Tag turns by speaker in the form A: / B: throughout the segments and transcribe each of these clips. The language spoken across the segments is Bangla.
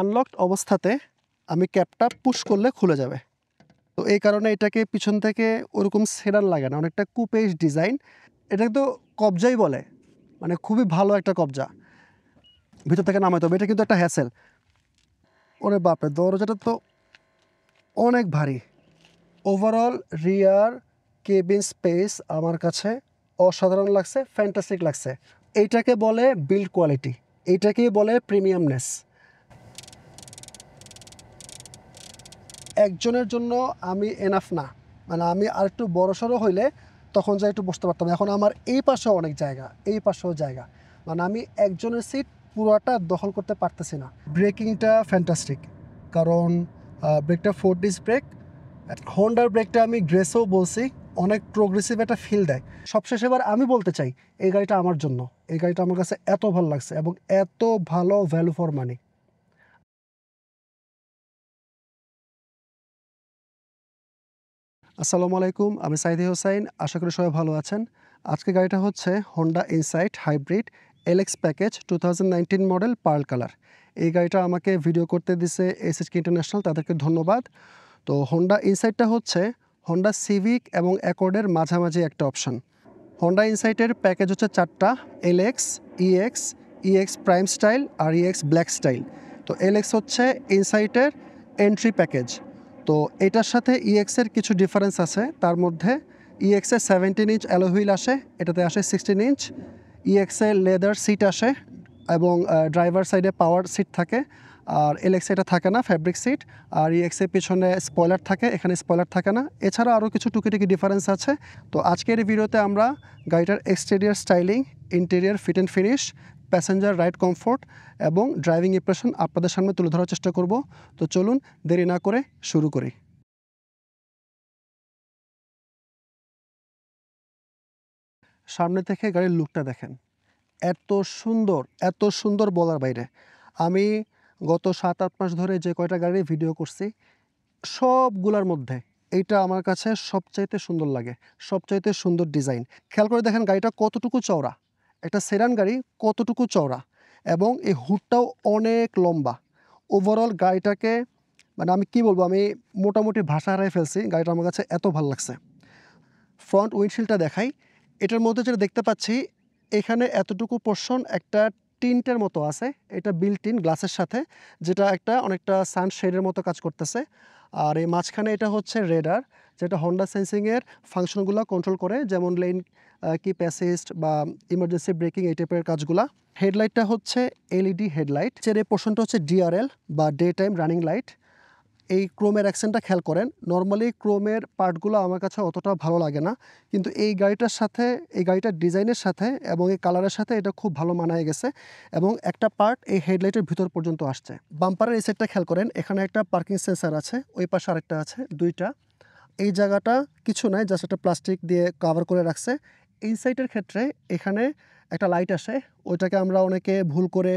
A: আনলকড অবস্থাতে আমি ক্যাপটা পুশ করলে খুলে যাবে তো এই কারণে এটাকে পিছন থেকে ওরকম সেরার লাগে না অনেকটা কুপেজ ডিজাইন এটাকে তো কবজাই বলে মানে খুবই ভালো একটা কবজা ভিতর থেকে নামাইতে হবে এটা কিন্তু একটা হ্যাসেল ওরে বাপরে দরজাটা তো অনেক ভারী ওভারঅল রিয়ার কেবিন স্পেস আমার কাছে অসাধারণ লাগছে ফ্যান্টাস্টিক লাগছে এইটাকে বলে বিল্ড কোয়ালিটি এইটাকেই বলে প্রিমিয়ামনেস একজনের জন্য আমি এনাফ না মানে আমি আর একটু বড়সড় হইলে তখন যা একটু বসতে পারতাম এখন আমার এই পাশেও অনেক জায়গা এই পাশেও জায়গা মানে আমি একজনের সিট পুরোটা দখল করতে পারতেছি না ব্রেকিংটা ফ্যান্টাস্টিক কারণ ব্রেকটা ফোর ডিস ব্রেক হন্ডার ব্রেকটা আমি গ্রেসও বলছি অনেক প্রোগ্রেসিভ একটা ফিল দেয় সবশেষে এবার আমি বলতে চাই এই গাড়িটা
B: আমার জন্য এই গাড়িটা আমার কাছে এত ভালো লাগছে এবং এত ভালো ভ্যালু ফর মানি আসসালামু আলাইকুম আমি সাইদি হোসাইন আশা করি সবাই ভালো আছেন আজকে গাড়িটা হচ্ছে Honda
A: Insight hybrid LX package two model pearl colour এই গাড়িটা আমাকে ভিডিও করতে দিছে এস এসএচকে ইন্টারন্যাশনাল তাদেরকে ধন্যবাদ তো হন্ডা ইনসাইটটা হচ্ছে হন্ডা সিভিক এবং অ্যাকর্ডের মাঝামাঝি একটা অপশান হন্ডা ইনসাইটের প্যাকেজ হচ্ছে চারটা LX EX EX prime style আর ইএক্স ব্ল্যাক স্টাইল তো এলএক্স হচ্ছে ইনসাইটের এন্ট্রি প্যাকেজ তো এটার সাথে ইএক্সের e কিছু ডিফারেন্স আছে তার মধ্যে ইএক্সে সেভেন্টিন ইঞ্চ অ্যালোহুইল আসে এটাতে আসে সিক্সটিন ইঞ্চ ইএক্সে লেদার সিট আসে এবং ড্রাইভার সাইডে পাওয়ার সিট থাকে আর এলেক্সে এটা থাকে না ফ্যাব্রিক সিট আর ইএক্সের e পিছনে স্পয়লার থাকে এখানে স্পয়লার থাকে না এছাড়া আরও কিছু টুকিটুকি ডিফারেন্স আছে তো আজকের ভিডিওতে আমরা গাড়িটার exterior styling interior fit and finish passenger ride comfort এবং ড্রাইভিং ইম্প্রেশন আপনাদের সামনে
B: তুলে ধরার চেষ্টা করব তো চলুন দেরি না করে শুরু করি সামনে থেকে গাড়ির লুকটা দেখেন এত সুন্দর এত সুন্দর বলার বাইরে আমি গত
A: সাত আট মাস ধরে যে কয়টা গাড়ি ভিডিও করছি সবগুলার মধ্যে এইটা আমার কাছে সবচাইতে সুন্দর লাগে সবচাইতে সুন্দর ডিজাইন খেয়াল করে দেখেন গাড়িটা কতটুকু চওড়া একটা সেরান গাড়ি কতটুকু চওড়া এবং এই হুডটাও অনেক লম্বা ওভারঅল গাড়িটাকে মানে আমি কি বলবো আমি মোটামুটি ভাষা হারাই ফেলছি গাড়িটা আমার কাছে এত ভালো লাগছে ফ্রন্ট উইন্ডশিল্ডটা দেখাই এটার মধ্যে যেটা দেখতে পাচ্ছি এখানে এতটুকু পোর্শন একটা টিনটের মতো আছে এটা বিল্টিন গ্লাসের সাথে যেটা একটা অনেকটা সানশেডের মতো কাজ করতেছে আর এই মাঝখানে এটা হচ্ছে রেডার যেটা হন্ডা সেন্সিংয়ের ফাংশনগুলো কন্ট্রোল করে যেমন লেন কি প্যাসিস্ট বা ইমার্জেন্সি ব্রেকিং এই টাইপের কাজগুলা হেডলাইটটা হচ্ছে এলইডি হেডলাইট e যে পোর্শনটা হচ্ছে ডিআরএল বা ডে টাইম রানিং লাইট এই ক্রোমের অ্যাকশনটা খেয়াল করেন নর্মালি ক্রোমের পার্টগুলো আমার কাছে অতটা ভালো লাগে না কিন্তু এই গাড়িটার সাথে এই গাড়িটার ডিজাইনের সাথে এবং এই কালারের সাথে এটা খুব ভালো মানায় গেছে এবং একটা পার্ট এই হেডলাইটের ভিতর পর্যন্ত আসছে বাম্পারের এই সাইডটা খেয়াল করেন এখানে একটা পার্কিং সেন্সার আছে ওই পাশে আরেকটা আছে দুইটা এই জায়গাটা কিছু নাই জাস্ট একটা প্লাস্টিক দিয়ে কাভার করে রাখছে এই সাইটের ক্ষেত্রে এখানে একটা লাইট আসে ওইটাকে আমরা অনেকে ভুল করে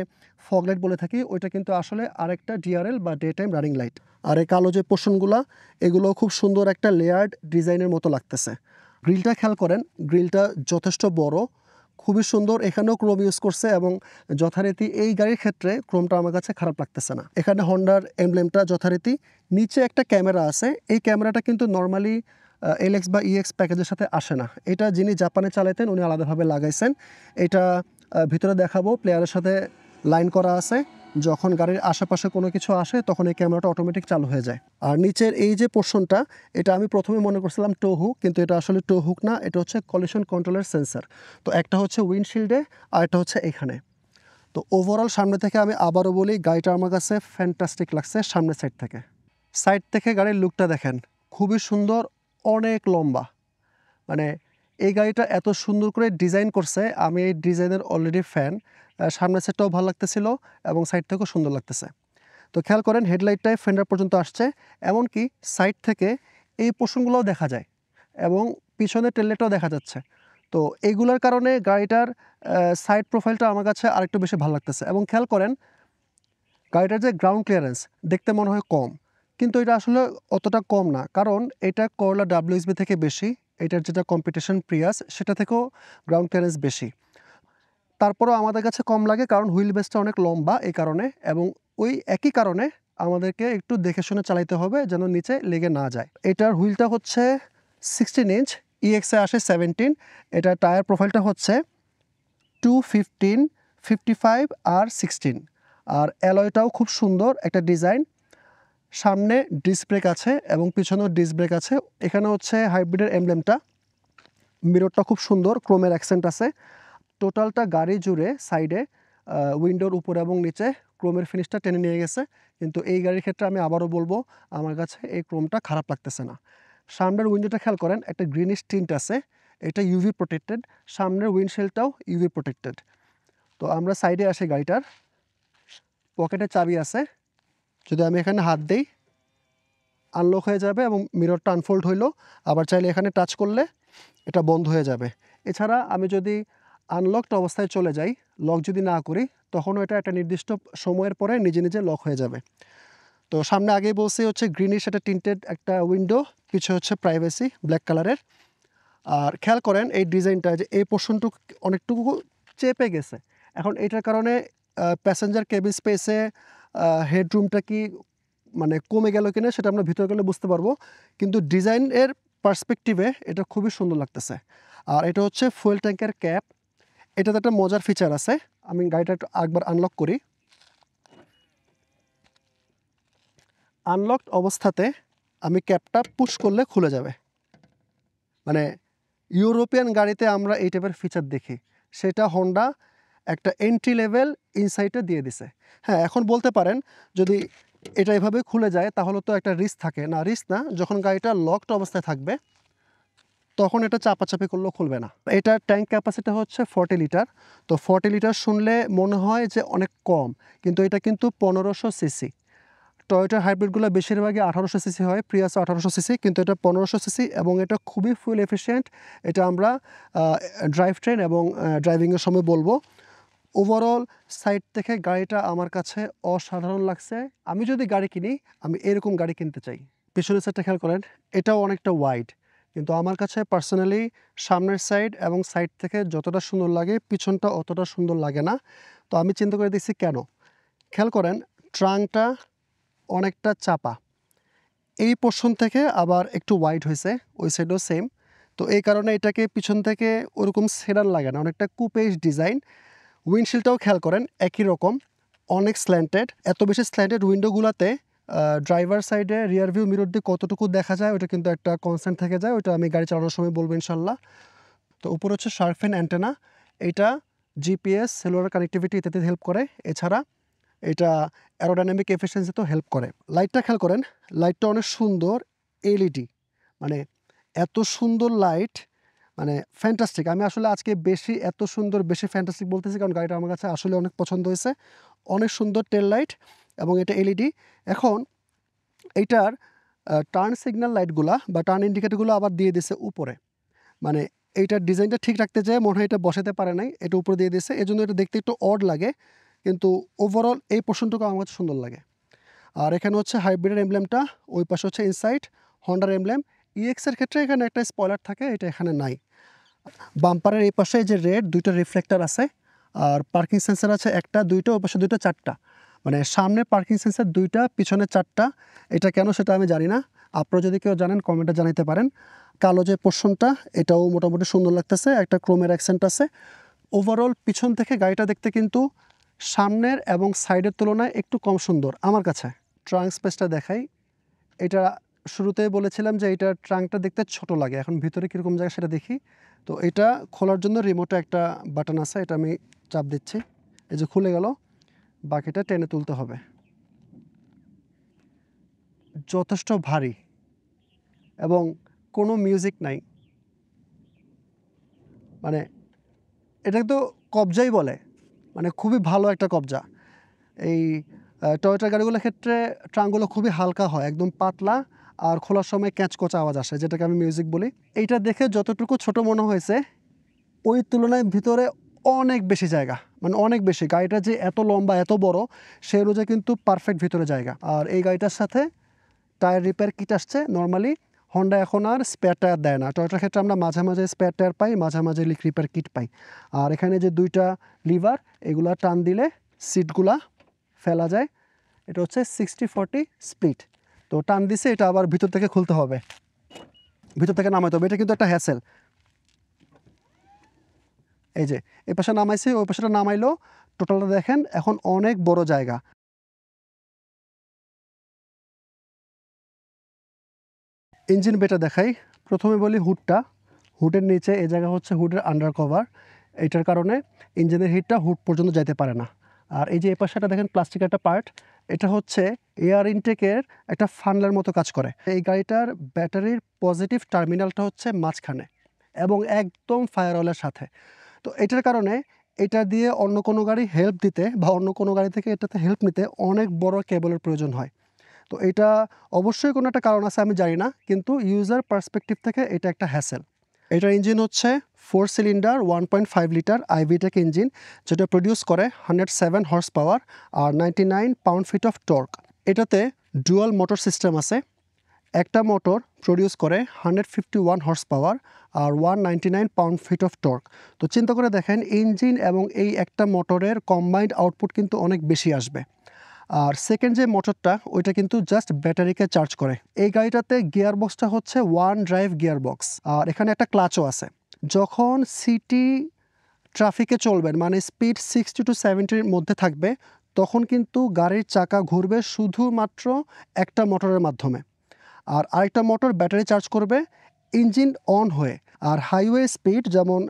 A: ফগ লাইট বলে থাকি ওইটা কিন্তু আসলে আরেকটা ডিআরএল বা ডে টাইম রানিং লাইট আর এই কালো যে পোষণগুলো এগুলো খুব সুন্দর একটা লেয়ার্ড ডিজাইনের মতো লাগতেছে গ্রিলটা খেয়াল করেন গ্রিলটা যথেষ্ট বড় খুবই সুন্দর এখানেও ক্রোম ইউজ করছে এবং যথারীতি এই গাড়ির ক্ষেত্রে ক্রোমটা আমার কাছে খারাপ লাগতেছে না এখানে হন্ডার এমব্লেমটা যথারীতি নিচে একটা ক্যামেরা আছে এই ক্যামেরাটা কিন্তু নর্মালি এলএক্স বা ইএক্স e প্যাকেজের সাথে আসে না এটা যিনি জাপানে চালাইতেন উনি আলাদাভাবে লাগাইছেন এটা ভিতরে দেখাবো প্লেয়ারের সাথে লাইন করা আছে যখন গাড়ির আশেপাশে কোনো কিছু আসে তখন এই ক্যামেরাটা অটোমেটিক চালু হয়ে যায় আর নিচের এই যে পোর্শনটা এটা আমি প্রথমে মনে করছিলাম টো হুক কিন্তু এটা আসলে টো হুক না এটা হচ্ছে কলিশন কন্ট্রোলের সেন্সার তো একটা হচ্ছে উইন্ডশিল্ডে আর এটা হচ্ছে এখানে তো ওভারঅল সামনে থেকে আমি আবারও বলি গাড়িটা আমার কাছে ফ্যান্টাস্টিক লাগছে সামনের সাইড থেকে সাইড থেকে গাড়ির লুকটা দেখেন খুবই সুন্দর অনেক লম্বা মানে এই গাড়িটা এত সুন্দর করে ডিজাইন করছে আমি এই ডিজাইনের অলরেডি ফ্যান সামনের সেটটাও ভালো লাগতেছিল এবং সাইড থেকেও সুন্দর লাগতেছে তো খেয়াল করেন হেডলাইটটাই ফেন্ডার পর্যন্ত আসছে এমনকি সাইড থেকে এই পোষণগুলোও দেখা যায় এবং পিছনে টেললেটও দেখা যাচ্ছে তো এইগুলোর কারণে গাড়িটার সাইড প্রোফাইলটা আমার কাছে আরেকটু বেশি ভালো লাগতেছে এবং খেয়াল করেন গাড়িটার যে গ্রাউন্ড ক্লিয়ারেন্স দেখতে মনে হয় কম কিন্তু এটা আসলে অতটা কম না কারণ এটা করলা ডাব্লিউএসবি থেকে বেশি এটার যেটা কম্পিটিশন প্রিয়াস সেটা থেকেও গ্রাউন্ড ক্লিয়ারেন্স বেশি তারপরেও আমাদের কাছে কম লাগে কারণ হুইল বেসটা অনেক লম্বা এই কারণে এবং ওই একই কারণে আমাদেরকে একটু দেখে শুনে চালাইতে হবে যেন নিচে লেগে না যায় এটার হুইলটা হচ্ছে সিক্সটিন ইঞ্চ ইএক্সে আসে সেভেন্টিন এটার টায়ার প্রোফাইলটা হচ্ছে টু ফিফটিন ফিফটি ফাইভ আর সিক্সটিন আর অ্যালয়টাও খুব সুন্দর একটা ডিজাইন সামনে ডিস ব্রেক আছে এবং পিছনেও ডিস ব্রেক আছে এখানে হচ্ছে হাইব্রিডের এমব্লেমটা মিররটা খুব সুন্দর ক্রোমের অ্যাকসেন্ট আছে টোটালটা গাড়ি জুড়ে সাইডে উইন্ডোর উপরে এবং নিচে ক্রোমের ফিনিশটা টেনে নিয়ে গেছে কিন্তু এই গাড়ির ক্ষেত্রে আমি আবারও বলবো আমার কাছে এই ক্রোমটা খারাপ লাগতেছে না সামনের উইন্ডোটা খেয়াল করেন একটা গ্রিনিশ টিন্ট আছে এটা ইউভি প্রোটেক্টেড সামনের উইন্ডশিল্ডটাও ইউভি প্রোটেক্টেড তো আমরা সাইডে আসি গাড়িটার পকেটে চাবি আছে যদি আমি এখানে হাত দিই আনলক হয়ে যাবে এবং মিররটা আনফোল্ড হইলো আবার চাইলে এখানে টাচ করলে এটা বন্ধ হয়ে যাবে এছাড়া আমি যদি আনলকড অবস্থায় চলে যাই লক যদি না করি তখনও এটা একটা নির্দিষ্ট সময়ের পরে নিজে নিজে লক হয়ে যাবে তো সামনে আগেই বলছি হচ্ছে গ্রিনিশ একটা টিন্টেড একটা উইন্ডো পিছু হচ্ছে প্রাইভেসি ব্ল্যাক কালারের আর খেয়াল করেন এই ডিজাইনটা যে এই পোর্শনটুকু অনেকটুকু চেপে গেছে এখন এটার কারণে প্যাসেঞ্জার কেবিন স্পেসে হেডরুমটা কি মানে কমে গেল কিনা সেটা আমরা ভিতরে গেলে বুঝতে পারবো কিন্তু ডিজাইনের পার্সপেক্টিভে এটা খুবই সুন্দর লাগতেছে আর এটা হচ্ছে ফুয়েল ট্যাঙ্কের ক্যাপ এটাতে একটা মজার ফিচার আছে আমি গাড়িটা একটু একবার আনলক করি আনলকড অবস্থাতে আমি ক্যাপটা পুশ করলে খুলে যাবে মানে ইউরোপিয়ান গাড়িতে আমরা এই টাইপের ফিচার দেখি সেটা হন্ডা একটা এন্ট্রি লেভেল ইনসাইটে দিয়ে দিছে হ্যাঁ এখন বলতে পারেন যদি এটা এভাবে খুলে যায় তাহলে তো একটা রিস্ক থাকে না রিস্ক না যখন গাড়িটা লকড অবস্থায় থাকবে তখন এটা চাপাচাপি করলেও খুলবে না এটা ট্যাঙ্ক ক্যাপাসিটি হচ্ছে ফর্টি লিটার তো ফর্টি লিটার শুনলে মনে হয় যে অনেক কম কিন্তু এটা কিন্তু পনেরোশো সিসি টয়োটার হাইব্রিডগুলো বেশিরভাগই আঠারোশো সিসি হয় প্রিয়াস আঠারোশো সিসি কিন্তু এটা পনেরোশো সিসি এবং এটা খুবই ফুল এফিসিয়েন্ট এটা আমরা ড্রাইভ ট্রেন এবং ড্রাইভিংয়ের সময় বলবো ওভারঅল সাইড থেকে গাড়িটা আমার কাছে অসাধারণ লাগছে আমি যদি গাড়ি কিনি আমি এরকম গাড়ি কিনতে চাই পিছনের সাইডটা খেয়াল করেন এটাও অনেকটা ওয়াইড কিন্তু আমার কাছে পার্সোনালি সামনের সাইড এবং সাইড থেকে যতটা সুন্দর লাগে পিছনটা অতটা সুন্দর লাগে না তো আমি চিন্তা করে দেখছি কেন খেয়াল করেন ট্রাঙ্কটা অনেকটা চাপা এই পোর্শন থেকে আবার একটু ওয়াইড হয়েছে ওই সাইডও সেম তো এই কারণে এটাকে পিছন থেকে ওরকম সেরার লাগে না অনেকটা কুপেজ ডিজাইন উইন্ডশিল্ডটাও খেয়াল করেন একই রকম অনেক স্ল্যান্টেড এত বেশি স্ল্যান্টেড উইন্ডোগুলোতে ড্রাইভার সাইডে রিয়ার ভিউ মিরর দিয়ে কতটুকু দেখা যায় ওটা কিন্তু একটা কনসেন্ট থেকে যায় ওটা আমি গাড়ি চালানোর সময় বলবো ইনশাল্লাহ তো উপর হচ্ছে শার্কফেন অ্যান্টেনা এটা জিপিএস সেলুলার কানেক্টিভিটি ইত্যাদি হেল্প করে এছাড়া এটা অ্যারোডাইনামিক তো হেল্প করে লাইটটা খেয়াল করেন লাইটটা অনেক সুন্দর এলইডি e মানে এত সুন্দর লাইট মানে ফ্যান্টাস্টিক আমি আসলে আজকে বেশি এত সুন্দর বেশি ফ্যান্টাস্টিক বলতেছি কারণ গাড়িটা আমার কাছে আসলে অনেক পছন্দ হয়েছে অনেক সুন্দর টেল লাইট এবং এটা এলইডি এখন এইটার টার্ন সিগন্যাল লাইটগুলা বা টার্ন ইন্ডিকেটারগুলো আবার দিয়ে দিছে উপরে মানে এইটার ডিজাইনটা ঠিক রাখতে চায় মনে হয় এটা বসাতে পারে নাই এটা উপরে দিয়ে দিয়েছে এই এটা দেখতে একটু অড লাগে কিন্তু ওভারঅল এই পোর্শনটুকু আমার কাছে সুন্দর লাগে আর এখানে হচ্ছে হাইব্রিডের এমব্লেমটা ওই পাশে হচ্ছে ইনসাইট হন্ডার এমব্লেম ইএক্সের e ক্ষেত্রে এখানে একটা স্পয়লার থাকে এটা এখানে নাই বাম্পারের এই পাশে যে রেড দুইটা রিফ্লেক্টার আছে আর পার্কিং সেন্সার আছে একটা দুইটা ওই পাশে দুইটা চারটা মানে সামনে পার্কিং সেন্সার দুইটা পিছনে চারটা এটা কেন সেটা আমি জানি না আপনারা যদি কেউ জানেন কমেন্টে জানাইতে পারেন কালো যে পোর্শনটা এটাও মোটামুটি সুন্দর লাগতেছে একটা ক্রোমের অ্যাকসেন্ট আছে ওভারঅল পিছন থেকে গাড়িটা দেখতে কিন্তু সামনের এবং সাইডের তুলনায় একটু কম সুন্দর আমার কাছে ট্রাঙ্ক স্পেসটা দেখাই এটা শুরুতে বলেছিলাম যে এটা ট্রাঙ্কটা দেখতে ছোট লাগে এখন ভিতরে কীরকম জায়গা সেটা দেখি তো এটা খোলার জন্য রিমোটে একটা বাটন আছে এটা আমি চাপ দিচ্ছি এই যে খুলে গেল বাকিটা টেনে তুলতে হবে যথেষ্ট ভারী এবং কোনো মিউজিক নাই মানে এটা তো কবজাই বলে মানে খুবই ভালো একটা কবজা এই টয়টার গাড়িগুলোর ক্ষেত্রে ট্রাঙ্কগুলো খুবই হালকা হয় একদম পাতলা আর খোলার সময় ক্যাঁচকোচা আওয়াজ আসে যেটাকে আমি মিউজিক বলি এইটা দেখে যতটুকু ছোট মনে হয়েছে ওই তুলনায় ভিতরে অনেক বেশি জায়গা মানে অনেক বেশি গাড়িটা যে এত লম্বা এত বড় সেই অনুযায়ী কিন্তু পারফেক্ট ভিতরে জায়গা আর এই গাড়িটার সাথে টায়ার রিপেয়ার কিট আসছে নর্মালি হন্ডা এখন আর স্পেয়ার টায়ার দেয় না টয়টার ক্ষেত্রে আমরা মাঝে মাঝে স্পেয়ার টায়ার পাই মাঝে মাঝে লিক রিপেয়ার কিট পাই আর এখানে যে দুইটা লিভার এগুলা টান দিলে সিটগুলা ফেলা যায় এটা হচ্ছে সিক্সটি ফর্টি স্প্লিট তো টান দিছে এটা আবার ভিতর থেকে খুলতে হবে ভিতর থেকে নামাইতে হবে এটা কিন্তু একটা হ্যাসেল এই যে এই পাশে নামাইছে
B: ওই পাশেটা নামাইলো টোটালটা দেখেন এখন অনেক বড় জায়গা ইঞ্জিন বেটা দেখাই প্রথমে বলি হুডটা হুডের নিচে এই জায়গা হচ্ছে হুডের আন্ডার কভার এটার কারণে
A: ইঞ্জিনের হিটটা হুড পর্যন্ত যাইতে পারে না আর এই যে এই পাশেটা দেখেন প্লাস্টিকের একটা পার্ট এটা হচ্ছে এয়ার ইনটেকের একটা ফানলার মতো কাজ করে এই গাড়িটার ব্যাটারির পজিটিভ টার্মিনালটা হচ্ছে মাঝখানে এবং একদম ফায়ারওয়ালের সাথে তো এটার কারণে এটা দিয়ে অন্য কোনো গাড়ি হেল্প দিতে বা অন্য কোনো গাড়ি থেকে এটাতে হেল্প নিতে অনেক বড় কেবলের প্রয়োজন হয় তো এটা অবশ্যই কোনো একটা কারণ আছে আমি জানি না কিন্তু ইউজার পার্সপেক্টিভ থেকে এটা একটা হ্যাসেল এটার ইঞ্জিন হচ্ছে four cylinder one point five litre iVTEC engine যেটা প্রডিউস করে হান্ড্রেড সেভেন হর্স পাওয়ার আর ninety nine pound feet of torque এটাতে ডুয়াল মোটর সিস্টেম আছে একটা মোটর প্রডিউস করে hundred fifty one horse power আর one ninety nine pound feet of torque তো চিন্তা করে দেখেন ইঞ্জিন এবং এই একটা মোটরের কম্বাইন্ড আউটপুট কিন্তু অনেক বেশি আসবে আর সেকেন্ড যে মোটরটা ওইটা কিন্তু জাস্ট ব্যাটারিকে চার্জ করে এই গাড়িটাতে গিয়ারবক্সটা হচ্ছে ওয়ান ড্রাইভ গিয়ারবক্স আর এখানে একটা ক্লাচও আছে যখন সিটি ট্রাফিকে চলবেন মানে স্পিড সিক্সটি টু সেভেন্টির মধ্যে থাকবে তখন কিন্তু গাড়ির চাকা ঘুরবে শুধুমাত্র একটা মোটরের মাধ্যমে আর আরেকটা মোটর ব্যাটারি চার্জ করবে ইঞ্জিন অন হয়ে আর হাইওয়ে স্পিড যেমন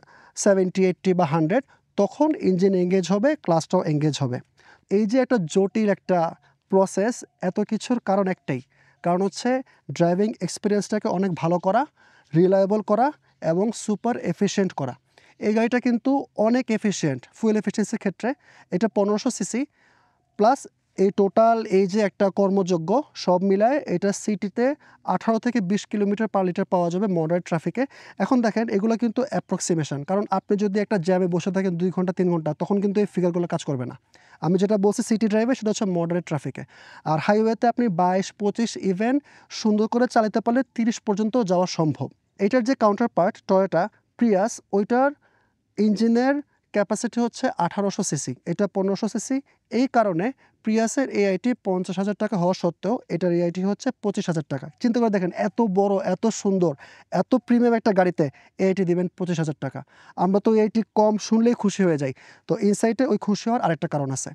A: সেভেন্টি এইটটি বা হান্ড্রেড তখন ইঞ্জিন এঙ্গেজ হবে ক্লাসটাও এঙ্গেজ হবে এই যে একটা জটিল একটা প্রসেস এত কিছুর কারণ একটাই কারণ হচ্ছে ড্রাইভিং এক্সপিরিয়েন্সটাকে অনেক ভালো করা রিলায়েবল করা এবং সুপার এফিশিয়েন্ট করা এই গাড়িটা কিন্তু অনেক এফিশিয়েন্ট ফুয়েল এফিসিয়েন্সির ক্ষেত্রে এটা পনেরোশো সিসি প্লাস এই টোটাল এই যে একটা কর্মযোগ্য সব মিলায় এটা সিটিতে আঠারো থেকে বিশ কিলোমিটার পার লিটার পাওয়া যাবে মডার্ন ট্রাফিকে এখন দেখেন এগুলো কিন্তু অ্যাপ্রক্সিমেশন কারণ আপনি যদি একটা জ্যামে বসে থাকেন দুই ঘন্টা তিন ঘন্টা তখন কিন্তু এই ফিগারগুলো কাজ করবে না আমি যেটা বলছি সিটি ড্রাইভে সেটা হচ্ছে মডারেট ট্রাফিকে আর হাইওয়েতে আপনি বাইশ পঁচিশ ইভেন সুন্দর করে চালাতে পারলে তিরিশ পর্যন্ত যাওয়া সম্ভব এটার যে কাউন্টার পার্ট টয়োটা প্রিয়াস ওইটার ইঞ্জিনের ক্যাপাসিটি হচ্ছে আঠারোশো সিসি এটা পনেরোশো সিসি এই কারণে প্রিয়াসের এআইটি পঞ্চাশ হাজার টাকা হওয়া সত্ত্বেও এটার এআইটি হচ্ছে পঁচিশ হাজার টাকা চিন্তা করে দেখেন এত বড় এত সুন্দর এত প্রিমিয়াম একটা গাড়িতে এআইটি দেবেন পঁচিশ হাজার টাকা আমরা তো এআইটি কম শুনলেই খুশি হয়ে যাই তো ইনসাইটে ওই খুশি হওয়ার আরেকটা কারণ আছে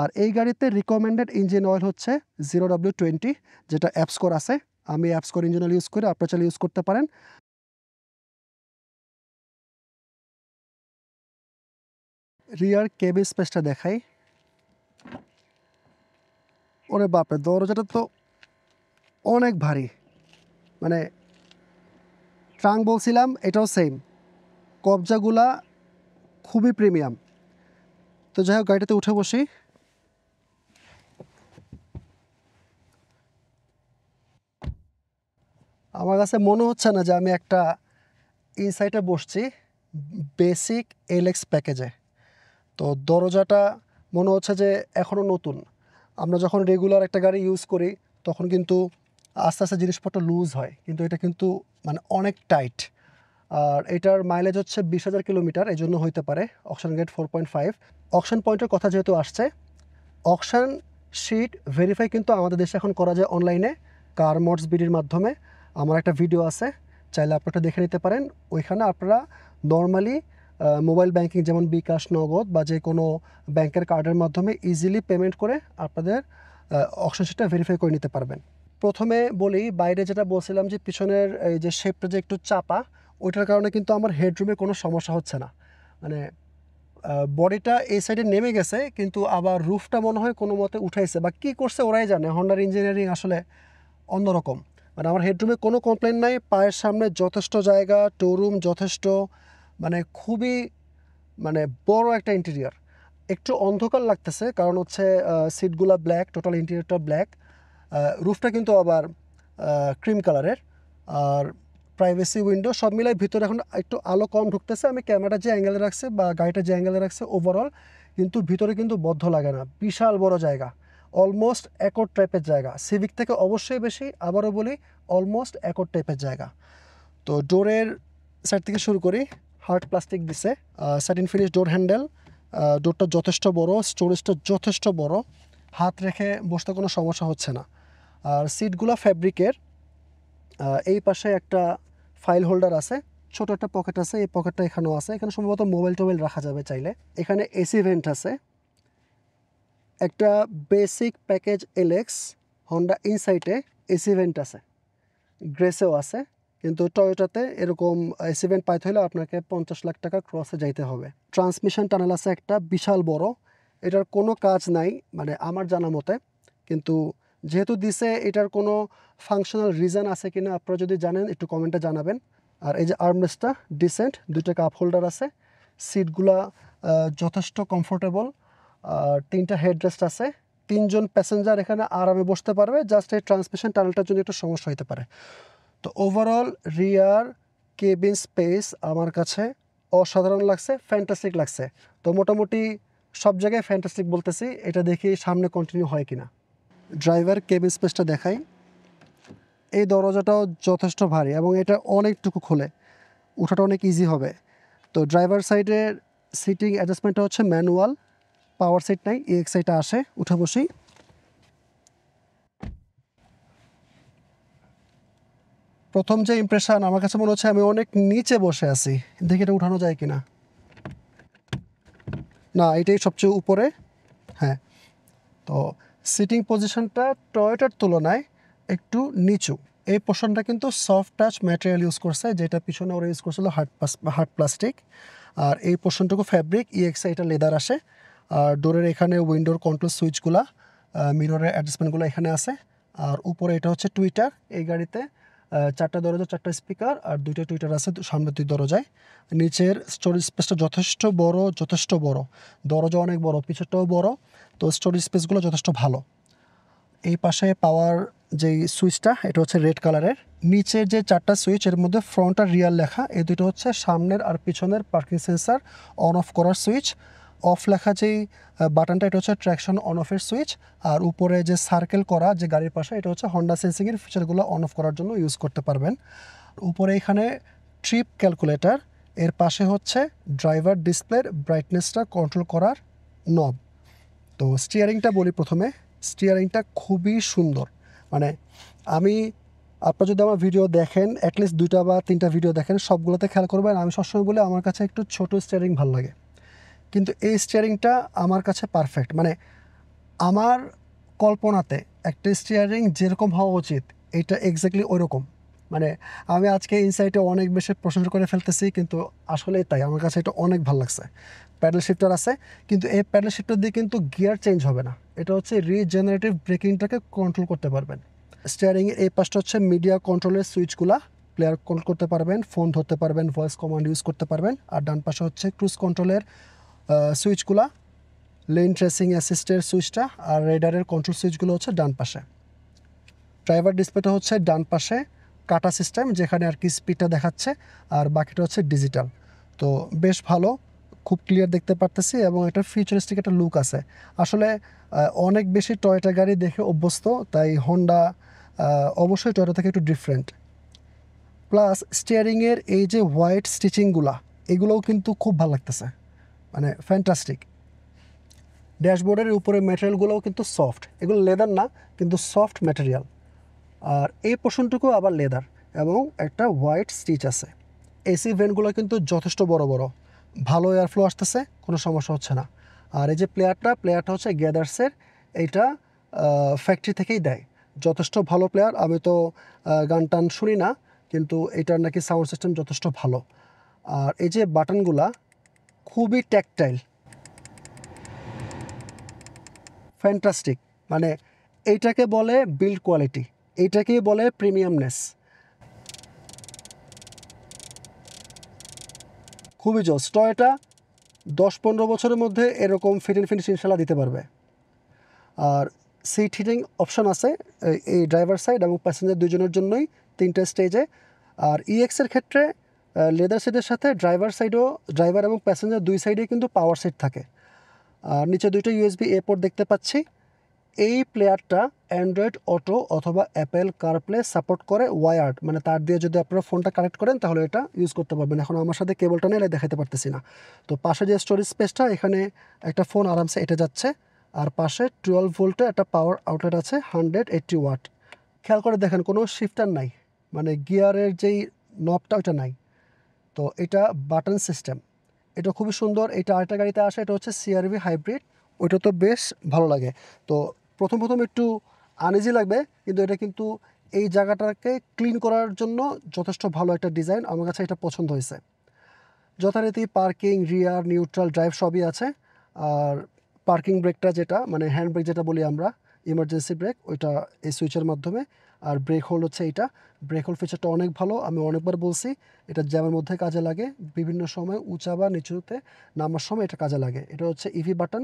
A: আর এই গাড়িতে রিকমেন্ডেড ইঞ্জিন অয়েল হচ্ছে
B: জিরো ডাব্লিউ টোয়েন্টি যেটা অ্যাপস্কোর আছে আমি কোর ইঞ্জিনাল ইউজ করে আপনারা চাইলে ইউজ করতে পারেন রিয়ার কেবি স্পেসটা দেখাই ওরে
A: বাপরে দরজাটা তো অনেক ভারী মানে ট্রাং বলছিলাম এটাও সেম কবজাগুলা খুবই প্রিমিয়াম তো যাই হোক গাড়িটাতে উঠে বসি আমার কাছে মনে হচ্ছে না যে আমি একটা ইনসাইটে বসছি বেসিক এলএক্স প্যাকেজে তো দরজাটা মনে হচ্ছে যে এখনও নতুন আমরা যখন রেগুলার একটা গাড়ি ইউজ করি তখন কিন্তু আস্তে আস্তে জিনিসপত্র লুজ হয় কিন্তু এটা কিন্তু মানে অনেক টাইট আর এটার মাইলেজ হচ্ছে বিশ হাজার কিলোমিটার এই জন্য হইতে পারে auction grade four point five auction পয়েন্টের কথা যেহেতু আসছে অকশন শিট ভেরিফাই কিন্তু আমাদের দেশে এখন করা যায় অনলাইনে কার মটস বিডির মাধ্যমে আমার একটা ভিডিও আছে চাইলে আপনারা দেখে নিতে পারেন ওইখানে আপনারা নর্মালি মোবাইল ব্যাংকিং যেমন বিকাশ নগদ বা যে কোনো ব্যাংকের কার্ডের মাধ্যমে ইজিলি পেমেন্ট করে আপনাদের অপশন সেটা ভেরিফাই করে নিতে পারবেন প্রথমে বলি বাইরে যেটা বলছিলাম যে পিছনের এই যে শেপটা যে একটু চাপা ওইটার কারণে কিন্তু আমার হেডরুমে কোনো সমস্যা হচ্ছে না মানে বডিটা এই সাইডে নেমে গেছে কিন্তু আবার রুফটা মনে হয় কোনো মতে উঠাইছে বা কী করছে ওরাই জানে হন্ডার ইঞ্জিনিয়ারিং আসলে অন্যরকম মানে আমার হেডরুমে কোনো কমপ্লেন নাই পায়ের সামনে যথেষ্ট জায়গা রুম যথেষ্ট মানে খুবই মানে বড় একটা ইন্টেরিয়ার একটু অন্ধকার লাগতেছে কারণ হচ্ছে সিটগুলা ব্ল্যাক টোটাল ইন্টেরিয়রটা ব্ল্যাক রুফটা কিন্তু আবার ক্রিম কালারের আর প্রাইভেসি উইন্ডো সব মিলাই ভিতরে এখন একটু আলো কম ঢুকতেছে আমি ক্যামেরাটা যে অ্যাঙ্গেলে রাখছে বা গাড়িটা যে অ্যাঙ্গেলে রাখছে ওভারঅল কিন্তু ভিতরে কিন্তু বদ্ধ লাগে না বিশাল বড় জায়গা অলমোস্ট একর টাইপের জায়গা সিভিক থেকে অবশ্যই বেশি আবারও বলি অলমোস্ট একর টাইপের জায়গা তো ডোরের সাইড থেকে শুরু করি হার্ড প্লাস্টিক দিছে স্যাটিন ফিনিশ ডোর হ্যান্ডেল ডোরটা যথেষ্ট বড় স্টোরেজটা যথেষ্ট বড় হাত রেখে বসতে কোনো সমস্যা হচ্ছে না আর সিটগুলো ফ্যাব্রিকের এই পাশে একটা ফাইল হোল্ডার আছে ছোট একটা পকেট আছে এই পকেটটা এখানেও আছে এখানে সম্ভবত মোবাইল টোবাইল রাখা যাবে চাইলে এখানে এসি ভেন্ট আছে একটা বেসিক প্যাকেজ এলেক্স হন্ডা ইনসাইটে এসিভেন্ট আছে গ্রেসেও আছে কিন্তু টয়োটাতে এরকম এসিভেন্ট পাইতে হলে আপনাকে পঞ্চাশ লাখ টাকা ক্রসে যাইতে হবে ট্রান্সমিশন টানেল আছে একটা বিশাল বড় এটার কোনো কাজ নাই মানে আমার জানা মতে কিন্তু যেহেতু দিছে এটার কোনো ফাংশনাল রিজন আছে কি না আপনারা যদি জানেন একটু কমেন্টে জানাবেন আর এই যে আর্মলেসটা ডিসেন্ট দুইটা কাপ হোল্ডার আছে সিটগুলা যথেষ্ট কমফোর্টেবল তিনটা হেডরেস্ট আছে তিনজন প্যাসেঞ্জার এখানে আরামে বসতে পারবে জাস্ট এই ট্রান্সমিশন টানেলটার জন্য একটু সমস্যা হতে পারে তো ওভারঅল রিয়ার কেবিন স্পেস আমার কাছে অসাধারণ লাগছে ফ্যান্টাস্টিক লাগছে তো মোটামুটি সব জায়গায় ফ্যান্টাস্টিক বলতেছি এটা দেখি সামনে কন্টিনিউ হয় কিনা ড্রাইভার কেবিন স্পেসটা দেখাই এই দরজাটাও যথেষ্ট ভারী এবং এটা অনেকটুকু খোলে ওঠাটা অনেক ইজি হবে তো ড্রাইভার সাইডের সিটিং অ্যাডজাস্টমেন্টটা হচ্ছে ম্যানুয়াল পাওয়ার সেট নাই এক্স এক্সাইটা আসে উঠে বসেই প্রথম যে ইম্প্রেশন আমার কাছে মনে হচ্ছে আমি অনেক নিচে বসে আছি দেখি এটা উঠানো যায় কিনা না এটাই সবচেয়ে উপরে হ্যাঁ তো সিটিং পজিশনটা টয়োটার তুলনায় একটু নিচু এই পোর্শনটা কিন্তু সফট টাচ ম্যাটেরিয়াল ইউজ করছে যেটা পিছনে ওরা ইউজ করছিল হার্ড হার্ড প্লাস্টিক আর এই পোর্শনটুকু ফ্যাব্রিক ইএক্সাইটা লেদার আসে আর ডোরের এখানে উইন্ডোর কন্ট্রোল সুইচগুলো মিররের অ্যাডজাস্টমেন্টগুলো এখানে আছে আর উপরে এটা হচ্ছে টুইটার এই গাড়িতে চারটা দরজা চারটা স্পিকার আর দুইটা টুইটার আছে সামনে দুই দরজায় নিচের স্টোরেজ স্পেসটা যথেষ্ট বড় যথেষ্ট বড় দরজা অনেক বড় পিছনটাও বড় তো স্টোরেজ স্পেসগুলো যথেষ্ট ভালো এই পাশে পাওয়ার যে সুইচটা এটা হচ্ছে রেড কালারের নিচের যে চারটা সুইচ এর মধ্যে ফ্রন্ট আর রিয়ার লেখা এই দুটো হচ্ছে সামনের আর পিছনের পার্কিং সেন্সার অন অফ করার সুইচ অফ লেখা যেই বাটনটা এটা হচ্ছে ট্র্যাকশন অন অফের সুইচ আর উপরে যে সার্কেল করা যে গাড়ির পাশে এটা হচ্ছে হন্ডা সেন্সিংয়ের ফিচারগুলো অন অফ করার জন্য ইউজ করতে পারবেন উপরে এখানে ট্রিপ ক্যালকুলেটার এর পাশে হচ্ছে ড্রাইভার ডিসপ্লের ব্রাইটনেসটা কন্ট্রোল করার নব তো স্টিয়ারিংটা বলি প্রথমে স্টিয়ারিংটা খুবই সুন্দর মানে আমি আপনার যদি আমার ভিডিও দেখেন অ্যাটলিস্ট দুইটা বা তিনটা ভিডিও দেখেন সবগুলোতে খেয়াল করবেন আমি সবসময় বলে আমার কাছে একটু ছোট স্টিয়ারিং ভালো লাগে কিন্তু এই স্টিয়ারিংটা আমার কাছে পারফেক্ট মানে আমার কল্পনাতে একটা স্টিয়ারিং যেরকম হওয়া উচিত এটা এক্স্যাক্টলি ওরকম মানে আমি আজকে ইনসাইটে অনেক বেশি প্রশংসা করে ফেলতেছি কিন্তু আসলেই তাই আমার কাছে এটা অনেক ভালো লাগছে প্যাডেল শিফটার আছে কিন্তু এই প্যাডেল শিফটার দিয়ে কিন্তু গিয়ার চেঞ্জ হবে না এটা হচ্ছে রিজেনারেটিভ ব্রেকিংটাকে কন্ট্রোল করতে পারবেন স্টিয়ারিংয়ের এই পাশটা হচ্ছে মিডিয়া কন্ট্রোলের সুইচগুলা প্লেয়ার কন্ট্রোল করতে পারবেন ফোন ধরতে পারবেন ভয়েস কমান্ড ইউজ করতে পারবেন আর ডান পাশে হচ্ছে ক্রুজ কন্ট্রোলের সুইচগুলা লেন ট্রেসিং অ্যাসিস্টের সুইচটা আর রেডারের কন্ট্রোল সুইচগুলো হচ্ছে ডান পাশে ড্রাইভার ডিসপ্লেটা হচ্ছে ডান পাশে কাটা সিস্টেম যেখানে আর কি স্পিডটা দেখাচ্ছে আর বাকিটা হচ্ছে ডিজিটাল তো বেশ ভালো খুব ক্লিয়ার দেখতে পারতেছি এবং একটা ফিউচারিস্টিক একটা লুক আছে আসলে অনেক বেশি টয়টা গাড়ি দেখে অভ্যস্ত তাই হন্ডা অবশ্যই টয়টা থেকে একটু ডিফারেন্ট প্লাস স্টিয়ারিংয়ের এই যে হোয়াইট স্টিচিংগুলা এগুলোও কিন্তু খুব ভালো লাগতেছে মানে ফ্যান্টাস্টিক ড্যাশবোর্ডের উপরে ম্যাটেরিয়ালগুলোও কিন্তু সফট এগুলো লেদার না কিন্তু সফট ম্যাটেরিয়াল আর এই পোর্শনটুকু আবার লেদার এবং একটা হোয়াইট স্টিচ আছে এসি ভেনগুলো কিন্তু যথেষ্ট বড় বড় ভালো এয়ারফ্লো আসতেছে কোনো সমস্যা হচ্ছে না আর এই যে প্লেয়ারটা প্লেয়ারটা হচ্ছে গ্যাদার্সের এইটা ফ্যাক্টরি থেকেই দেয় যথেষ্ট ভালো প্লেয়ার আমি তো গান টান শুনি না কিন্তু এটার নাকি সাউন্ড সিস্টেম যথেষ্ট ভালো আর এই যে বাটনগুলা খুবই ট্যাকটাইল ফ্যান্টাস্টিক মানে এইটাকে বলে বিল্ড কোয়ালিটি এইটাকেই বলে প্রিমিয়ামনেস খুবই জোস টয়টা দশ পনেরো বছরের মধ্যে এরকম ফিট অ্যান্ড ফিনিশ ইনশাল্লাহ দিতে পারবে আর সিট হিটিং অপশান আছে এই ড্রাইভার সাইড এবং প্যাসেঞ্জার দুজনের জন্যই তিনটে স্টেজে আর ইএক্সের ক্ষেত্রে লেদার সাইডের সাথে ড্রাইভার সাইডও ড্রাইভার এবং প্যাসেঞ্জার দুই সাইডে কিন্তু পাওয়ার সাইড থাকে আর নিচে দুইটা ইউএসবি এ পোর্ট দেখতে পাচ্ছি এই প্লেয়ারটা অ্যান্ড্রয়েড অটো অথবা অ্যাপেল কারপ্লে সাপোর্ট করে ওয়ায়ার্ড মানে তার দিয়ে যদি আপনারা ফোনটা কানেক্ট করেন তাহলে এটা ইউজ করতে পারবেন এখন আমার সাথে কেবলটা নিয়ে দেখাতে পারতেছি না তো পাশে যে স্টোরেজ স্পেসটা এখানে একটা ফোন আরামসে এটা যাচ্ছে আর পাশে টুয়েলভ ভোল্টে একটা পাওয়ার আউটলেট আছে হান্ড্রেড এইটটি ওয়াট খেয়াল করে দেখেন কোনো শিফটার নাই মানে গিয়ারের যেই নবটা ওইটা নাই তো এটা বাটন সিস্টেম এটা খুবই সুন্দর এটা আরেকটা গাড়িতে আসে এটা হচ্ছে সিআরভি হাইব্রিড ওইটা তো বেশ ভালো লাগে তো প্রথম প্রথম একটু আনইজি লাগবে কিন্তু এটা কিন্তু এই জায়গাটাকে ক্লিন করার জন্য যথেষ্ট ভালো একটা ডিজাইন আমার কাছে এটা পছন্দ হয়েছে যথারীতি পার্কিং রিয়ার নিউট্রাল ড্রাইভ সবই আছে আর পার্কিং ব্রেকটা যেটা মানে হ্যান্ড ব্রেক যেটা বলি আমরা ইমার্জেন্সি ব্রেক ওইটা এই সুইচের মাধ্যমে আর ব্রেক হোল হচ্ছে এটা ব্রেক হোল ফিচারটা অনেক ভালো আমি অনেকবার বলছি এটা জ্যামের মধ্যে কাজে লাগে বিভিন্ন সময় উঁচা বা নিচুতে নামার সময় এটা কাজে লাগে এটা হচ্ছে ইভি e বাটন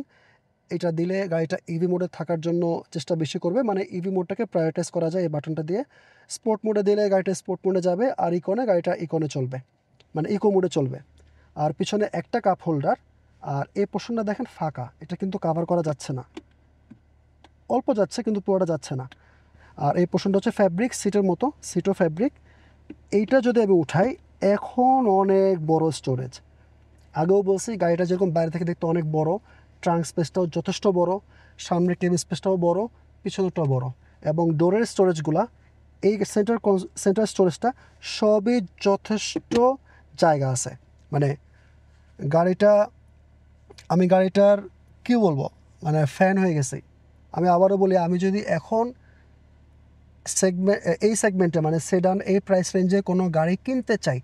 A: এটা দিলে গাড়িটা ইভি e মোডে থাকার জন্য চেষ্টা বেশি করবে মানে ইভি মোডটাকে প্রায়োরিটাইজ করা যায় এই বাটনটা দিয়ে স্পোর্ট মোডে দিলে গাড়িটা স্পোর্ট মোডে যাবে আর ইকোনে গাড়িটা ইকোনে চলবে মানে ইকো মোডে চলবে আর পিছনে একটা কাপ হোল্ডার আর এই পোর্শনটা দেখেন ফাঁকা এটা কিন্তু কাভার করা যাচ্ছে না অল্প যাচ্ছে কিন্তু পুরোটা যাচ্ছে না আর এই পোর্শনটা হচ্ছে ফ্যাব্রিক সিটের মতো সিটও ফ্যাব্রিক এইটা যদি আমি উঠাই এখন অনেক বড় স্টোরেজ আগেও বলছি গাড়িটা যেরকম বাইরে থেকে দেখতে অনেক বড় ট্রাঙ্ক স্পেসটাও যথেষ্ট বড় সামনে টেবিল স্পেসটাও বড় পিছনটাও বড় এবং ডোরের স্টোরেজগুলা এই সেন্টার সেন্টার স্টোরেজটা সবই যথেষ্ট জায়গা আছে মানে গাড়িটা আমি গাড়িটার কি বলবো মানে ফ্যান হয়ে গেছি আমি আবারও বলি আমি যদি এখন সেগমেন্ট এই সেগমেন্টে মানে সেডান এই প্রাইস রেঞ্জে কোনো গাড়ি কিনতে চাই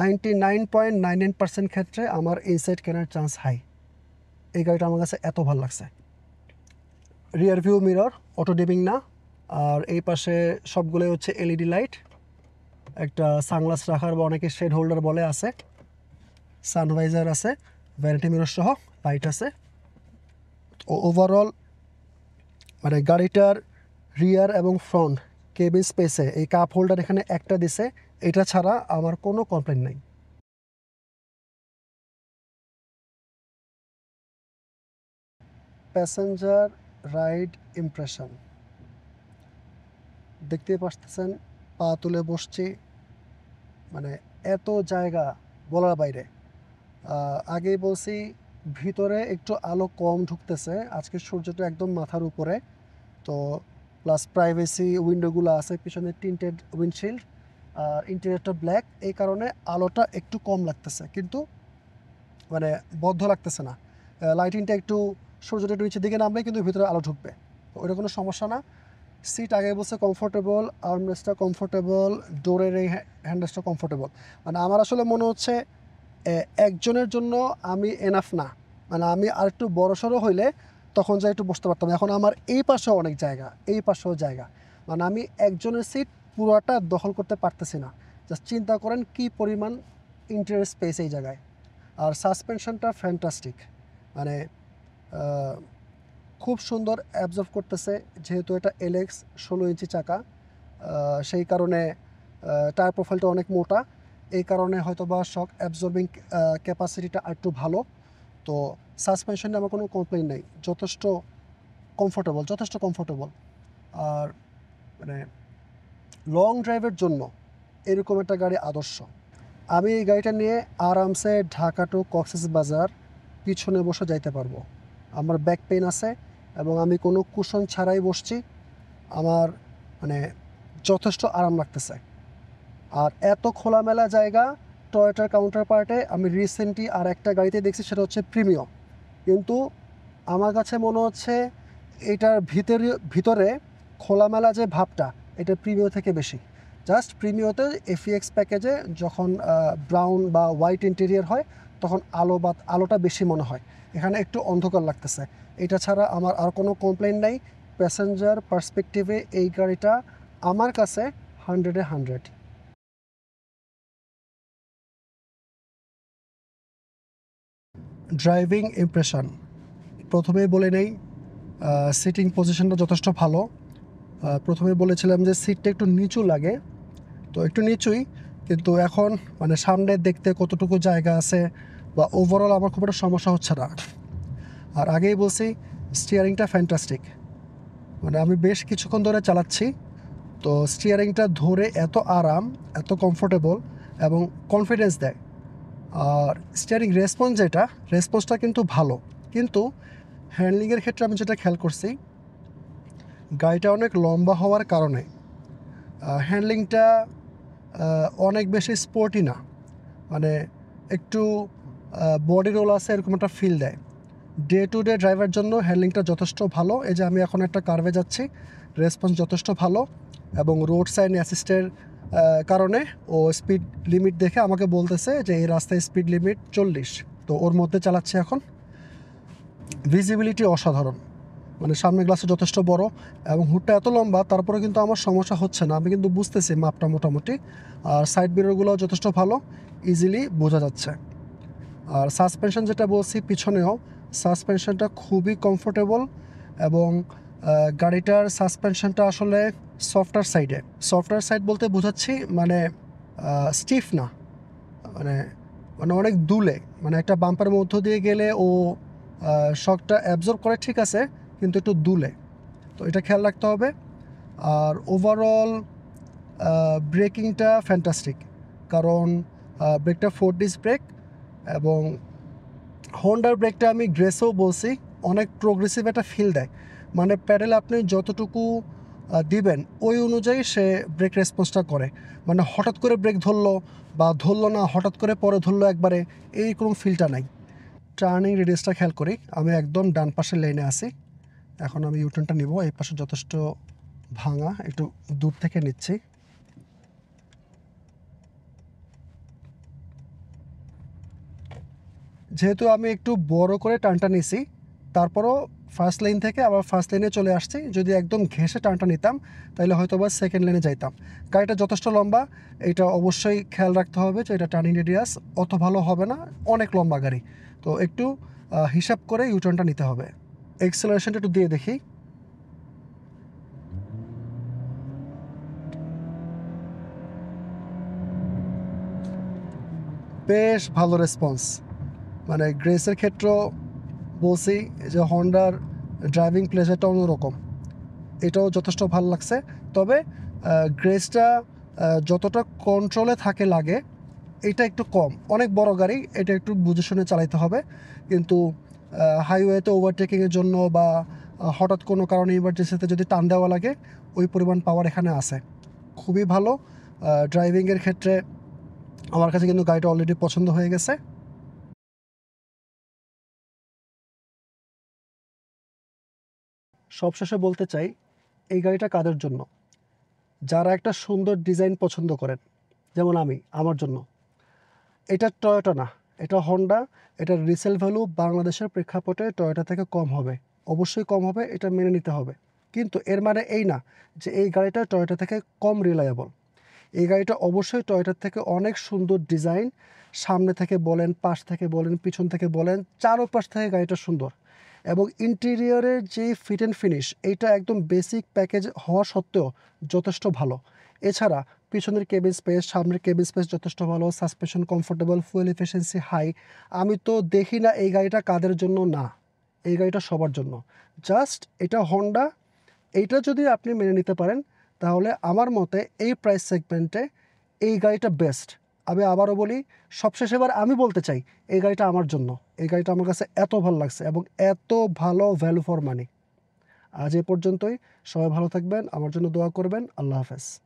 A: ninety nine point nine nine percent ক্ষেত্রে আমার ইনসাইড কেনার চান্স হাই এই গাড়িটা আমার কাছে এত ভালো লাগছে rear view mirror auto dimming না আর এই পাশে সবগুলোই হচ্ছে এলইডি লাইট e একটা সানগ্লাস রাখার বা অনেকে শেড হোল্ডার বলে আছে সানভাইজার আছে ভ্যানিটি মিরর সহ লাইট আছে ওভারঅল মানে গাড়িটার রিয়ার
B: এবং ফ্রন্ট কেবি স্পেসে এই কাপ হোল্ডার এখানে একটা দিছে এটা ছাড়া আমার কোনো কমপ্লেন নাই প্যাসেঞ্জার রাইড ইমপ্রেশন
A: দেখতে পাচ্ছেন পা তুলে বসছি মানে এত জায়গা বলার বাইরে আগেই বলছি ভিতরে একটু আলো কম ঢুকতেছে আজকে সূর্যটা একদম মাথার উপরে তো প্লাস প্রাইভেসি উইন্ডোগুলো আছে পিছনে টিন্টেড উইন্ডশিল্ড আর ইন্টেরিয়রটা ব্ল্যাক এই কারণে আলোটা একটু কম লাগতেছে কিন্তু মানে বদ্ধ লাগতেছে না লাইটিংটা একটু সূর্যটা একটু নিচের দিকে নামলে কিন্তু ভিতরে আলো ঢুকবে ওইটা কোনো সমস্যা না সিট আগে বসে কমফোর্টেবল আর্মরেস্টটা কমফোর্টেবল ডোরের এই হ্যান্ডেসটা কমফোর্টেবল মানে আমার আসলে মনে হচ্ছে একজনের জন্য আমি এনাফ না মানে আমি আরেকটু বড়সড় হইলে তখন যা একটু বসতে পারতাম এখন আমার এই পাশেও অনেক জায়গা এই পাশেও জায়গা মানে আমি একজনের সিট পুরোটা দখল করতে পারতেছি না জাস্ট চিন্তা করেন কি পরিমাণ ইন্টারেস্ট স্পেস এই জায়গায় আর সাসপেনশনটা ফ্যান্টাস্টিক মানে খুব সুন্দর অ্যাবজর্ভ করতেছে যেহেতু এটা এলেক্স ষোলো ইঞ্চি চাকা সেই কারণে টায়ার প্রোফাইলটা অনেক মোটা এই কারণে হয়তো বা শক অ্যাবজর্বিং ক্যাপাসিটিটা একটু ভালো তো সাসপেনশনে আমার কোনো কমপ্লেন নেই যথেষ্ট কমফোর্টেবল যথেষ্ট কমফোর্টেবল আর মানে লং ড্রাইভের জন্য এরকম একটা গাড়ি আদর্শ আমি এই গাড়িটা নিয়ে আরামসে ঢাকা টু কক্সেস বাজার পিছনে বসে যাইতে পারবো আমার ব্যাক পেন আছে এবং আমি কোনো কুশন ছাড়াই বসছি আমার মানে যথেষ্ট আরাম লাগতেছে আর এত খোলামেলা জায়গা টয়টার কাউন্টার পার্টে আমি রিসেন্টলি আর একটা গাড়িতে দেখছি সেটা হচ্ছে প্রিমিয়াম কিন্তু আমার কাছে মনে হচ্ছে এটার ভিতর ভিতরে খোলামেলা যে ভাবটা এটা প্রিমিও থেকে বেশি জাস্ট প্রিমিওতে এফিএক্স প্যাকেজে যখন ব্রাউন বা হোয়াইট ইন্টেরিয়ার হয় তখন আলো বা আলোটা বেশি মনে হয় এখানে একটু অন্ধকার লাগতেছে এটা ছাড়া আমার আর কোনো কমপ্লেন নাই প্যাসেঞ্জার পার্সপেক্টিভে
B: এই গাড়িটা আমার কাছে হান্ড্রেডে হান্ড্রেড ড্রাইভিং ইমপ্রেশন প্রথমেই বলে নেই সিটিং পজিশনটা যথেষ্ট ভালো
A: প্রথমে বলেছিলাম যে সিটটা একটু নিচু লাগে তো একটু নিচুই কিন্তু এখন মানে সামনে দেখতে কতটুকু জায়গা আছে বা ওভারঅল আমার খুব একটা সমস্যা হচ্ছে না আর আগেই বলছি স্টিয়ারিংটা ফ্যান্টাস্টিক মানে আমি বেশ কিছুক্ষণ ধরে চালাচ্ছি তো স্টিয়ারিংটা ধরে এত আরাম এত কমফোর্টেবল এবং কনফিডেন্স দেয় আর স্টিয়ারিং রেসপন্স যেটা রেসপন্সটা কিন্তু ভালো কিন্তু হ্যান্ডলিংয়ের ক্ষেত্রে আমি যেটা খেয়াল করছি গাড়িটা অনেক লম্বা হওয়ার কারণে হ্যান্ডলিংটা অনেক বেশি স্পোর্টি না মানে একটু বডি রোল আছে এরকম একটা ফিল দেয় ডে টু ডে ড্রাইভার জন্য হ্যান্ডলিংটা যথেষ্ট ভালো এই যে আমি এখন একটা কার্ভে যাচ্ছি রেসপন্স যথেষ্ট ভালো এবং রোড সাইড অ্যাসিস্টের কারণে ও স্পিড লিমিট দেখে আমাকে বলতেছে যে এই রাস্তায় স্পিড লিমিট চল্লিশ তো ওর মধ্যে চালাচ্ছে এখন ভিজিবিলিটি অসাধারণ মানে সামনের গ্লাসে যথেষ্ট বড় এবং হুটটা এত লম্বা তারপরে কিন্তু আমার সমস্যা হচ্ছে না আমি কিন্তু বুঝতেছি মাপটা মোটামুটি আর সাইড মিররগুলো যথেষ্ট ভালো ইজিলি বোঝা যাচ্ছে আর সাসপেনশন যেটা বলছি পিছনেও সাসপেনশনটা খুবই কমফোর্টেবল এবং গাড়িটার সাসপেনশনটা আসলে সফটওয়্যার সাইডে সফটওয়্যার সাইড বলতে বোঝাচ্ছি মানে স্টিফ না মানে মানে অনেক দুলে মানে একটা বাম্পার মধ্য দিয়ে গেলে ও শকটা অ্যাবজর্ব করে ঠিক আছে কিন্তু একটু দুলে তো এটা খেয়াল রাখতে হবে আর ওভারঅল ব্রেকিংটা ফ্যান্টাস্টিক কারণ ব্রেকটা ফোর ডিস ব্রেক এবং হন্ডার ব্রেকটা আমি গ্রেসেও বলছি অনেক প্রোগ্রেসিভ একটা ফিল দেয় মানে প্যাডেল আপনি যতটুকু দিবেন ওই অনুযায়ী সে ব্রেক রেসপন্সটা করে মানে হঠাৎ করে ব্রেক ধরলো বা ধরলো না হঠাৎ করে পরে ধরলো একবারে এই কোনো ফিলটা নাই টার্নিং রেডিয়াসটা খেয়াল করি আমি একদম ডান পাশের লাইনে আছি এখন আমি ইউটার্নটা নিব এই পাশে যথেষ্ট ভাঙা একটু দূর থেকে নিচ্ছি যেহেতু আমি একটু বড় করে টানটা নিছি তারপরও ফার্স্ট লাইন থেকে আবার ফার্স্ট লাইনে চলে আসছি যদি একদম ঘেঁষে টানটা নিতাম তাহলে হয়তো বা সেকেন্ড লাইনে যাইতাম গাড়িটা যথেষ্ট লম্বা এটা অবশ্যই খেয়াল রাখতে হবে যে এটা টার্নিং রেডিয়াস অত ভালো হবে না অনেক লম্বা গাড়ি তো একটু হিসাব করে ইউটার্নটা নিতে হবে এক্সেলারেশনটা একটু দিয়ে দেখি বেশ ভালো রেসপন্স মানে গ্রেসের ক্ষেত্রেও বলছি যে হন্ডার ড্রাইভিং প্লেজারটা অন্যরকম এটাও যথেষ্ট ভালো লাগছে তবে গ্রেসটা যতটা কন্ট্রোলে থাকে লাগে এটা একটু কম অনেক বড় গাড়ি এটা একটু বুঝে শুনে চালাইতে হবে কিন্তু হাইওয়েতে ওভারটেকিংয়ের জন্য বা হঠাৎ কোনো কারণে ইমার্জেন্সিতে যদি টান দেওয়া লাগে ওই পরিমাণ পাওয়ার এখানে আছে খুবই ভালো ড্রাইভিংয়ের ক্ষেত্রে আমার
B: কাছে কিন্তু গাড়িটা অলরেডি পছন্দ হয়ে গেছে সবশেষে বলতে চাই এই গাড়িটা কাদের
A: জন্য যারা একটা সুন্দর ডিজাইন পছন্দ করেন যেমন আমি আমার জন্য এটা টয়োটা না এটা হন্ডা এটার রিসেল ভ্যালু বাংলাদেশের প্রেক্ষাপটে টয়োটা থেকে কম হবে অবশ্যই কম হবে এটা মেনে নিতে হবে কিন্তু এর মানে এই না যে এই গাড়িটা টয়োটা থেকে কম রিলায়েবল এই গাড়িটা অবশ্যই টয়োটার থেকে অনেক সুন্দর ডিজাইন সামনে থেকে বলেন পাশ থেকে বলেন পিছন থেকে বলেন চারোপাশ থেকে গাড়িটা সুন্দর এবং ইন্টেরিয়রের যে ফিট অ্যান্ড ফিনিশ এইটা একদম বেসিক প্যাকেজ হওয়া সত্ত্বেও যথেষ্ট ভালো এছাড়া পিছনের কেবিন স্পেস সামনের কেবিন স্পেস যথেষ্ট ভালো suspension comfortable fuel efficiency high আমি তো দেখি না এই গাড়িটা কাদের জন্য না এই গাড়িটা সবার জন্য জাস্ট এটা হন্ডা এইটা যদি আপনি মেনে নিতে পারেন তাহলে আমার মতে এই প্রাইস সেগমেন্টে এই গাড়িটা বেস্ট আমি আবারও বলি সবশেষ এবার আমি বলতে চাই এই গাড়িটা আমার জন্য এই গাড়িটা আমার কাছে এত ভালো লাগছে এবং
B: এত ভালো ভ্যালু ফর মানি আজ এ পর্যন্তই সবাই ভালো থাকবেন আমার জন্য দোয়া করবেন আল্লাহ হাফেজ